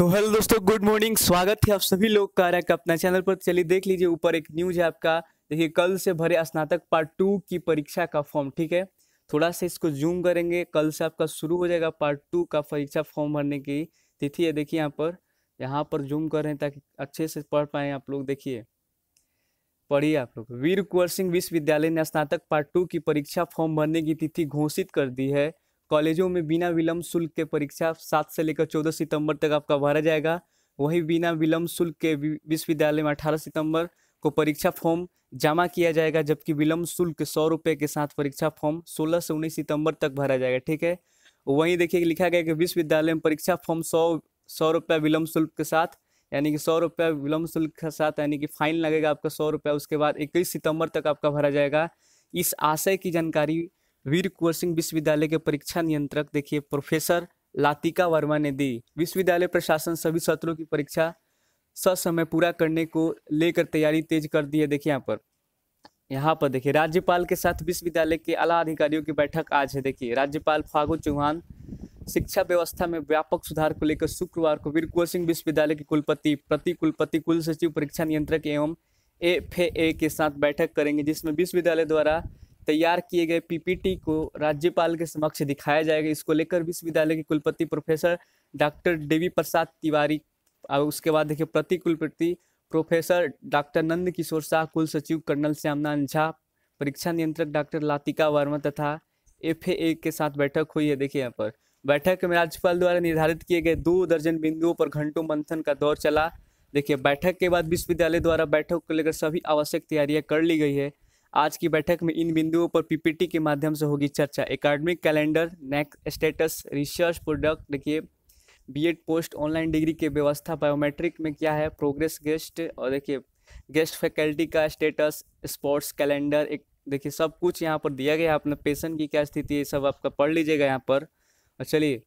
तो हेलो दोस्तों good morning स्वागत है आप सभी लोग का रहा अपना चैनल पर चलिए देख लीजिए ऊपर एक न्यूज है आपका देखिए कल से भरे स्नातक पार्ट टू की परीक्षा का फॉर्म ठीक है थोड़ा सा इसको जूम करेंगे कल से आपका शुरू हो जाएगा पार्ट टू का परीक्षा फॉर्म भरने की तिथि है देखिए यहाँ पर यहाँ पर जूम कर रहे हैं ताकि अच्छे से पढ़ पाए आप लोग देखिए पढ़िए आप लोग वीर कुंवर सिंह विश्वविद्यालय ने स्नातक पार्ट टू की परीक्षा फॉर्म भरने की तिथि घोषित कर दी है कॉलेजों में बिना विलंब शुल्क के परीक्षा सात से लेकर चौदह सितंबर तक आपका भरा जाएगा वहीं बिना विलंब शुल्क के विश्वविद्यालय में अठारह सितंबर को परीक्षा फॉर्म जमा किया जाएगा जबकि विलंब शुल्क सौ रुपये के साथ परीक्षा फॉर्म सोलह से उन्नीस सितंबर तक भरा जाएगा ठीक है वहीं देखिए लिखा गया कि विश्वविद्यालय में परीक्षा फॉर्म सौ सौ रुपया विलंब शुल्क के साथ यानी कि सौ रुपया विलंब शुल्क के साथ यानी कि फाइन लगेगा आपका सौ रुपया उसके बाद इक्कीस सितंबर तक आपका भरा जाएगा इस आशय की जानकारी वीर कुंवर सिंह विश्वविद्यालय के परीक्षा नियंत्रक देखिए प्रोफेसर लातिका वर्मा ने दी विश्वविद्यालय प्रशासन सभी सत्रों की परीक्षा ससमय पूरा करने को लेकर तैयारी तेज कर दी है देखिए यहाँ पर यहाँ पर देखिए राज्यपाल के साथ विश्वविद्यालय के आला अधिकारियों की बैठक आज है देखिए राज्यपाल फागू चौहान शिक्षा व्यवस्था में व्यापक सुधार को लेकर शुक्रवार को वीर कुंवर सिंह विश्वविद्यालय के कुलपति प्रति कुलपति कुल सचिव परीक्षा नियंत्रक एवं एफ ए के साथ बैठक करेंगे जिसमें विश्वविद्यालय द्वारा तैयार किए गए पीपीटी को राज्यपाल के समक्ष दिखाया जाएगा इसको लेकर विश्वविद्यालय के कुलपति प्रोफेसर डॉक्टर देवी प्रसाद तिवारी और उसके बाद देखिए प्रति कुलपति प्रोफेसर डॉक्टर नंद किशोर शाह कुल सचिव कर्नल श्यामनाथ झा परीक्षा नियंत्रक डॉक्टर लातिका वर्मा तथा एफ के साथ बैठक हुई है देखिए यहाँ पर बैठक में राज्यपाल द्वारा निर्धारित किए गए दो दर्जन बिंदुओं पर घंटों मंथन का दौर चला देखिए बैठक के बाद विश्वविद्यालय द्वारा बैठक को लेकर सभी आवश्यक तैयारियां कर ली गई है आज की बैठक में इन बिंदुओं पर पीपीटी के माध्यम से होगी चर्चा academic calendar next status research product देखिए बीएड पोस्ट ऑनलाइन डिग्री की व्यवस्था बायोमेट्रिक में क्या है प्रोग्रेस गेस्ट और देखिए गेस्ट फैकल्टी का स्टेटस स्पोर्ट्स कैलेंडर एक देखिए सब कुछ यहाँ पर दिया गया अपने पेशन की क्या स्थिति है सब आपका पढ़ लीजिएगा यहाँ पर और चलिए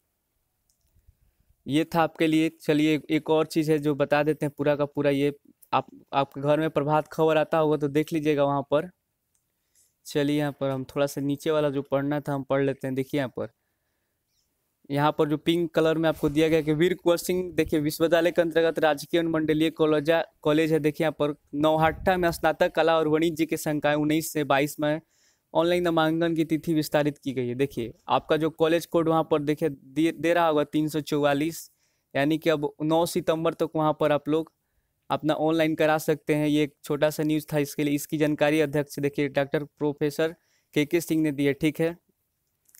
ये था आपके लिए चलिए एक और चीज़ है जो बता देते हैं पूरा का पूरा ये आप आपके घर में प्रभात खबर आता होगा तो देख लीजिएगा वहाँ पर चलिए यहाँ पर हम थोड़ा सा नीचे वाला जो पढ़ना था हम पढ़ लेते हैं देखिए यहाँ पर यहाँ पर जो पिंक कलर में आपको दिया गया कि वीर कुंवर सिंह देखिए विश्वविद्यालय के अंतर्गत राजकीय अनुमंडलीय कॉलेजा कॉलेज है देखिए यहाँ पर नौहट्टा में स्नातक कला और वणिज्य के संकाय उन्नीस से बाईस में ऑनलाइन नामांकन की तिथि विस्तारित की गई है देखिए आपका जो कॉलेज कोड वहाँ पर देखिए दे, दे रहा होगा तीन यानी कि अब नौ सितम्बर तक तो वहाँ पर आप लोग अपना ऑनलाइन करा सकते हैं ये एक छोटा सा न्यूज़ था इसके लिए इसकी जानकारी अध्यक्ष देखिए डॉक्टर प्रोफेसर के के सिंह ने दी है ठीक है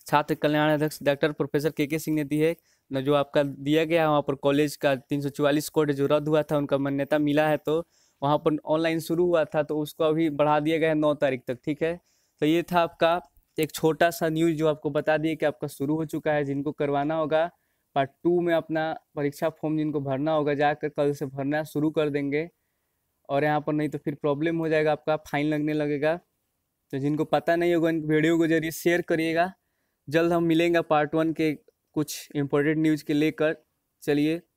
छात्र कल्याण अध्यक्ष डॉक्टर प्रोफेसर के के सिंह ने दी है न जो आपका दिया गया वहाँ पर कॉलेज का तीन सौ चौवालीस कोड जो रद्द हुआ था उनका मान्यता मिला है तो वहाँ पर ऑनलाइन शुरू हुआ था तो उसको अभी बढ़ा दिया गया है नौ तारीख तक ठीक है तो ये था आपका एक छोटा सा न्यूज़ जो आपको बता दिए कि आपका शुरू हो चुका है जिनको करवाना होगा पार्ट टू में अपना परीक्षा फॉर्म जिनको भरना होगा जाकर कल से भरना शुरू कर देंगे और यहाँ पर नहीं तो फिर प्रॉब्लम हो जाएगा आपका फाइन लगने लगेगा तो जिनको पता नहीं होगा वीडियो के जरिए शेयर करिएगा जल्द हम मिलेंगे पार्ट वन के कुछ इम्पोर्टेंट न्यूज़ के लेकर चलिए